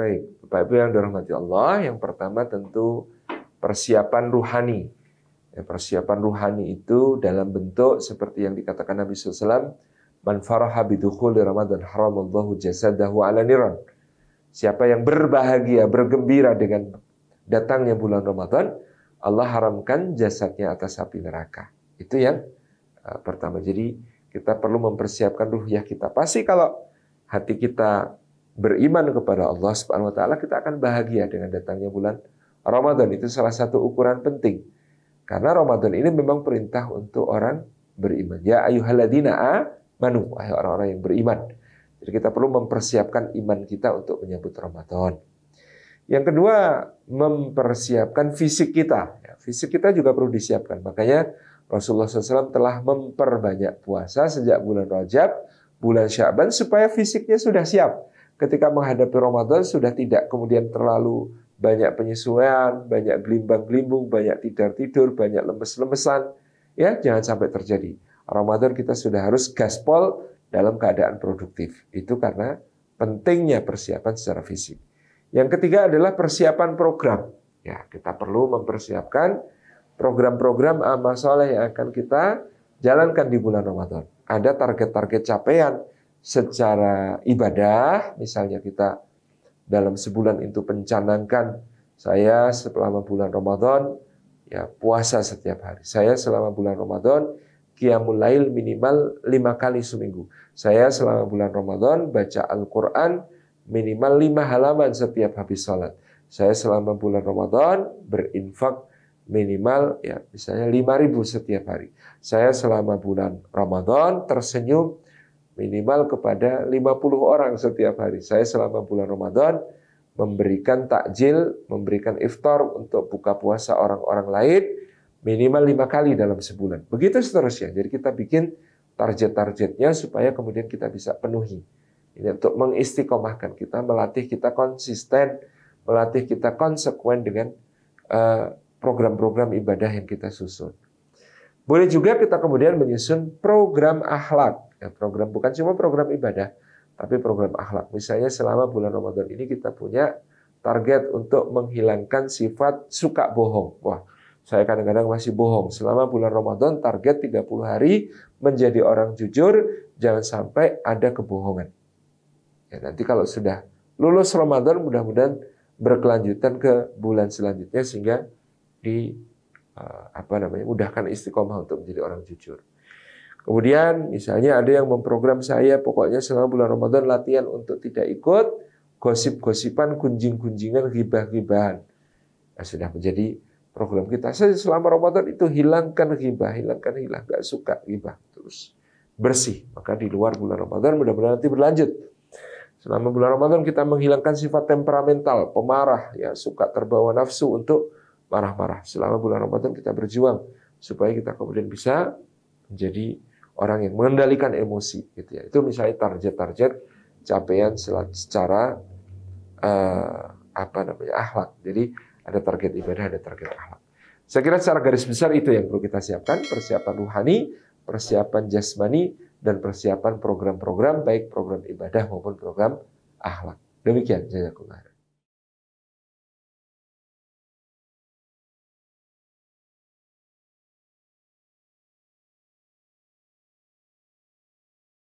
Baik, Bapak Ibu yang dirahmati Allah, yang pertama tentu persiapan ruhani. Ya, persiapan ruhani itu dalam bentuk seperti yang dikatakan Nabi SAW, Man faraha bidukhul Ramadan haramallahu jasadahu ala niran. Siapa yang berbahagia, bergembira dengan datangnya bulan Ramadan, Allah haramkan jasadnya atas api neraka. Itu yang eh, pertama. Jadi kita perlu mempersiapkan ruhiyah kita. Pasti kalau hati kita beriman kepada Allah Subhanahu wa taala, kita akan bahagia dengan datangnya bulan Ramadan. Itu salah satu ukuran penting. Karena Ramadan ini memang perintah untuk orang beriman. Ya ayyuhalladzina amanu, wahai orang-orang yang beriman. Jadi kita perlu mempersiapkan iman kita untuk menyambut Ramadan. Yang kedua, mempersiapkan fisik kita. Ya, fisik kita juga perlu disiapkan. Makanya Rasulullah SAW telah memperbanyak puasa sejak bulan Rajab, bulan Syaban, supaya fisiknya sudah siap ketika menghadapi Ramadan sudah tidak kemudian terlalu banyak penyesuaian, banyak gelimbang-gelimbung, banyak tidur-tidur, banyak lemes-lemesan. Ya, jangan sampai terjadi. Ramadan kita sudah harus gaspol dalam keadaan produktif. Itu karena pentingnya persiapan secara fisik. Yang ketiga adalah persiapan program. Ya, kita perlu mempersiapkan program-program amal soleh yang akan kita jalankan di bulan Ramadan. Ada target-target capaian, secara ibadah, misalnya kita dalam sebulan itu pencanangkan saya selama bulan Ramadan ya puasa setiap hari. Saya selama bulan Ramadan qiyamul lail minimal lima kali seminggu. Saya selama bulan Ramadan baca Al-Quran minimal lima halaman setiap habis sholat. Saya selama bulan Ramadan berinfak minimal ya misalnya ribu setiap hari. Saya selama bulan Ramadan tersenyum minimal kepada 50 orang setiap hari. Saya selama bulan Ramadan memberikan takjil, memberikan iftar untuk buka puasa orang-orang lain minimal lima kali dalam sebulan. Begitu seterusnya. Jadi kita bikin target-targetnya supaya kemudian kita bisa penuhi. Ini untuk mengistiqomahkan kita, melatih kita konsisten, melatih kita konsekuen dengan eh, program-program ibadah yang kita susun. Boleh juga kita kemudian menyusun program akhlak ya program bukan cuma program ibadah, tapi program akhlak. Misalnya selama bulan Ramadan ini kita punya target untuk menghilangkan sifat suka bohong. Wah, saya kadang-kadang masih bohong. Selama bulan Ramadan target 30 hari menjadi orang jujur, jangan sampai ada kebohongan. Ya, nanti kalau sudah lulus Ramadan mudah-mudahan berkelanjutan ke bulan selanjutnya sehingga di eh, apa namanya mudahkan istiqomah untuk menjadi orang jujur. Kemudian misalnya ada yang memprogram saya pokoknya selama bulan Ramadan latihan untuk tidak ikut gosip-gosipan, kunjing-kunjingan, gibah-gibahan. Nah, sudah menjadi program kita. Saya selama Ramadan itu hilangkan gibah, hilangkan hilang, Gak suka gibah terus bersih. Maka di luar bulan Ramadan mudah-mudahan nanti berlanjut. Selama bulan Ramadan kita menghilangkan sifat temperamental, pemarah, ya suka terbawa nafsu untuk marah-marah. Selama bulan Ramadan kita berjuang supaya kita kemudian bisa menjadi orang yang mengendalikan emosi gitu ya. Itu misalnya target-target capaian secara uh, apa namanya akhlak. Jadi ada target ibadah, ada target akhlak. Saya kira secara garis besar itu yang perlu kita siapkan, persiapan ruhani, persiapan jasmani, dan persiapan program-program baik program ibadah maupun program akhlak. Demikian saya jazakumullah.